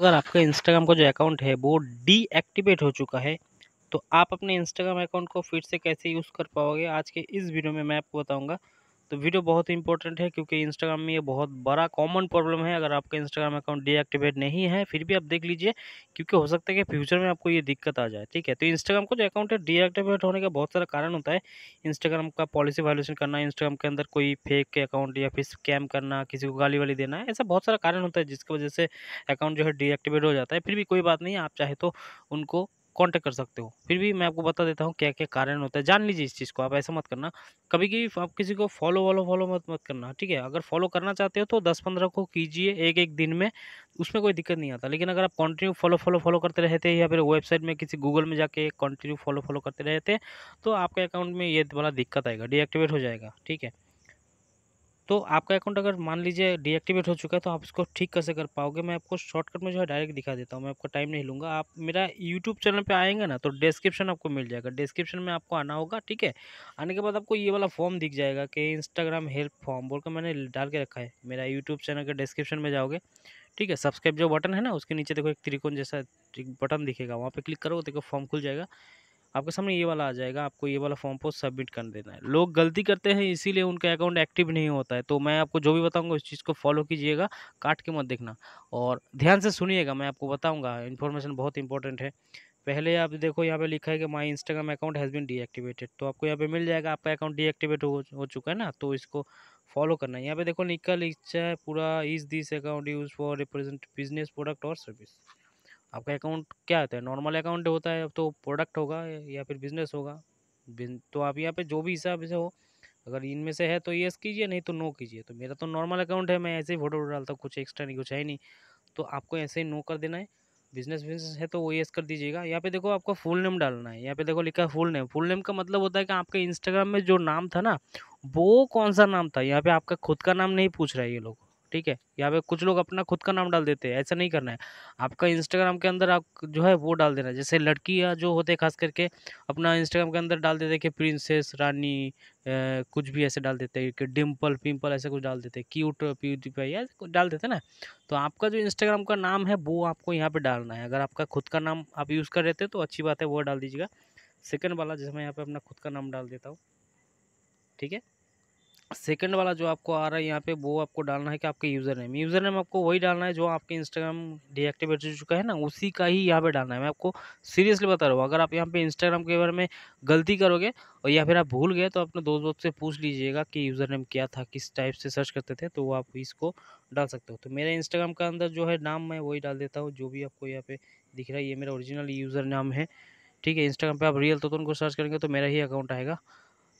अगर आपका इंस्टाग्राम का जो अकाउंट है वो डीएक्टिवेट हो चुका है तो आप अपने इंस्टाग्राम अकाउंट को फिर से कैसे यूज़ कर पाओगे आज के इस वीडियो में मैं आपको बताऊंगा तो वीडियो बहुत ही इंपॉर्टेंट है क्योंकि इंस्टाग्राम में ये बहुत बड़ा कॉमन प्रॉब्लम है अगर आपका इंस्टाग्राम अकाउंट डीएक्टिवेट नहीं है फिर भी आप देख लीजिए क्योंकि हो सकता है कि फ्यूचर में आपको ये दिक्कत आ जाए ठीक है तो इंस्टाग्राम का जो अकाउंट है डीएक्टिवेट होने का बहुत सारा कारण होता है इंस्टाग्राम का पॉलिसी वायलेशन करना इंस्टाग्राम के अंदर कोई फेक के अकाउंट या फिर स्कैम करना किसी को गाली वाली देना ऐसा बहुत सारा कारण होता है जिसकी वजह से अकाउंट जो है डीएक्टिवेट हो जाता है फिर भी कोई बात नहीं आप चाहे तो उनको कांटेक्ट कर सकते हो फिर भी मैं आपको बता देता हूँ क्या क्या कारण होता है जान लीजिए इस चीज़ को आप ऐसा मत करना कभी भी आप किसी को फॉलो वॉलो फॉलो मत मत करना ठीक है अगर फॉलो करना चाहते हो तो दस पंद्रह को कीजिए एक एक दिन में उसमें कोई दिक्कत नहीं आता लेकिन अगर आप कंटिन्यू फॉलो फॉलो फॉलो करते रहते हैं या फिर वेबसाइट में किसी गूगल में जाके कंटिन्यू फॉलो फॉलो करते रहते हैं तो आपके अकाउंट में ये वाला दिक्कत आएगा डीएक्टिवेट हो जाएगा ठीक है तो आपका अकाउंट अगर मान लीजिए डीएक्टिवेट हो चुका है तो आप इसको ठीक कैसे कर पाओगे मैं आपको शॉर्टकट में जो है डायरेक्ट दिखा देता हूँ मैं आपको टाइम नहीं लूँगा आप मेरा यूट्यूब चैनल पे आएंगे ना तो डिस्क्रिप्शन आपको मिल जाएगा डिस्क्रिप्शन में आपको आना होगा ठीक है आने के बाद आपको ये वाला फॉर्म दिख जाएगा कि इंस्टाग्राम हेल्प फॉर्म बोलकर मैंने डाल के रखा है मेरा यूट्यूब चैनल के डिस्क्रिप्शन में जाओगे ठीक है सब्सक्राइब जो बटन है ना उसके नीचे देखो एक त्रिकोण जैसा बटन दिखेगा वहाँ पर क्लिक करो देखो फॉर्म खुल जाएगा आपके सामने ये वाला आ जाएगा आपको ये वाला फॉर्म पोस्ट सबमिट कर देना है लोग गलती करते हैं इसीलिए उनका अकाउंट एक्टिव नहीं होता है तो मैं आपको जो भी बताऊंगा उस चीज़ को फॉलो कीजिएगा काट के मत देखना और ध्यान से सुनिएगा मैं आपको बताऊँगा इन्फॉर्मेशन बहुत इंपॉर्टेंट है पहले आप देखो यहाँ पे लिखा है कि my Instagram account has been deactivated तो आपको यहाँ पे मिल जाएगा आपका अकाउंट डीएक्टिवेट हो हो चुका है ना तो इसको फॉलो करना है यहाँ पे देखो निकल इच्छा है पूरा is this account use for represent business product और सर्विस आपका अकाउंट क्या होता है नॉर्मल अकाउंट होता है अब तो प्रोडक्ट होगा या फिर बिजनेस होगा तो आप यहाँ पे जो भी हिसाब से हो अगर इनमें से है तो येस कीजिए नहीं तो नो कीजिए तो मेरा तो नॉर्मल अकाउंट है मैं ऐसे ही फोटो डालता हूँ कुछ एक्स्ट्रा नहीं कुछ है नहीं तो आपको ऐसे ही नो कर देना है बिजनेस बिजनेस है तो वो येस कर दीजिएगा यहाँ पे देखो आपका फुल नेम डालना है यहाँ पे देखो लिखा है फुल नेम फुल नेम का मतलब होता है कि आपके इंस्टाग्राम में जो नाम था ना वो कौन सा नाम था यहाँ पे आपका खुद का नाम नहीं पूछ रहा है ये लोग ठीक है यहाँ पे कुछ लोग अपना खुद का नाम डाल देते हैं ऐसा नहीं करना है आपका इंस्टाग्राम के अंदर आप जो है वो डाल देना है जैसे लड़कियाँ जो होते हैं खास करके अपना इंस्टाग्राम के अंदर डाल देते हैं कि प्रिंसेस रानी ए, कुछ भी ऐसे डाल देते हैं कि डिम्पल पिम्पल ऐसे कुछ डाल देते हैं क्यूट पाई ऐसे कुछ डाल देते ना तो आपका जो इंस्टाग्राम का नाम है वो आपको यहाँ पर डालना है अगर आपका खुद का नाम आप यूज़ कर रहे थे तो अच्छी बात है वो डाल दीजिएगा सेकेंड वाला जैसे मैं यहाँ पर अपना खुद का नाम डाल देता हूँ ठीक है सेकंड वाला जो आपको आ रहा है यहाँ पे वो आपको डालना है कि आपके यूज़र नेम यूज़र नेम आपको वही डालना है जो आपके इंस्टाग्राम डीएक्टिवेट हो चुका है ना उसी का ही यहाँ पे डालना है मैं आपको सीरियसली बता रहा हूँ अगर आप यहाँ पे इंस्टाग्राम के बारे में गलती करोगे और या फिर आप भूल गए तो अपने दोस्त दोस्त से पूछ लीजिएगा कि यूज़र नेम क्या था किस टाइप से सर्च करते थे तो आप इसको डाल सकते हो तो मेरे इंस्टाग्राम के अंदर जो है नाम मैं वही डाल देता हूँ जो भी आपको यहाँ पर दिख रहा है ये मेरा ओरिजिनल यूज़र नाम है ठीक है इंस्टाग्राम पर आप रियल तो उनको सर्च करेंगे तो मेरा ही अकाउंट आएगा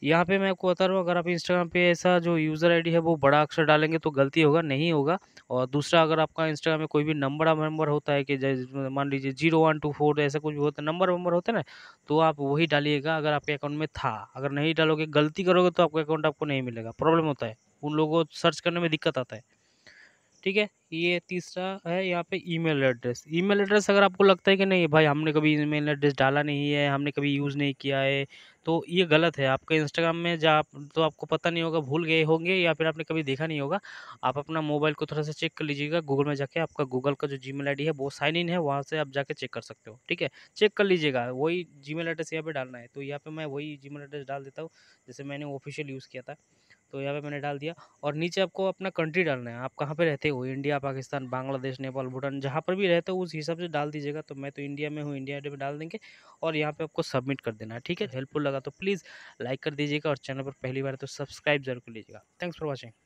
यहाँ पे मैं आपको बता रहा हूँ अगर आप इंस्टाग्राम पे ऐसा जो यूज़र आईडी है वो बड़ा अक्षर डालेंगे तो गलती होगा नहीं होगा और दूसरा अगर आपका इंस्टाग्राम में कोई भी नंबर नंबर होता है कि मान लीजिए जीरो वन टू फोर ऐसा कुछ भी होता है नंबर वंबर होता है ना तो आप वही डालिएगा अगर आपके अकाउंट में था अगर नहीं डालोगे गलती करोगे तो आपका अकाउंट आपको नहीं मिलेगा प्रॉब्लम होता है उन लोगों को सर्च करने में दिक्कत आता है ठीक है ये तीसरा है यहाँ पे ईमेल एड्रेस ईमेल एड्रेस अगर आपको लगता है कि नहीं भाई हमने कभी ईमेल एड्रेस डाला नहीं है हमने कभी यूज़ नहीं किया है तो ये गलत है आपके इंस्टाग्राम में जा तो आपको पता नहीं होगा भूल गए होंगे या फिर आपने कभी देखा नहीं होगा आप अपना मोबाइल को थोड़ा सा चेक कर लीजिएगा गूगल में जाके आपका गूगल का जो जी मेल है वो साइन इन है वहाँ से आप जाके चेक कर सकते हो ठीक है चेक कर लीजिएगा वही जी मेल एड्रेस यहाँ पर डालना है तो यहाँ पर मैं वही जी मेल एड्रेस डाल देता हूँ जैसे मैंने ऑफिशियल यूज़ किया था तो यहाँ पे मैंने डाल दिया और नीचे आपको अपना कंट्री डालना है आप कहाँ पे रहते हो इंडिया पाकिस्तान बांग्लादेश नेपाल भूटान जहाँ पर भी रहते हो उस हिसाब से डाल दीजिएगा तो मैं तो इंडिया में हूँ इंडिया में डाल देंगे और यहाँ पे आपको सबमिट कर देना है ठीक है हेल्पफुल लगा तो प्लीज़ लाइक कर दीजिएगा और चैनल पर पहली बार तो सब्सक्राइब जरूर कर लीजिएगा थैंक्स फॉर वॉचिंग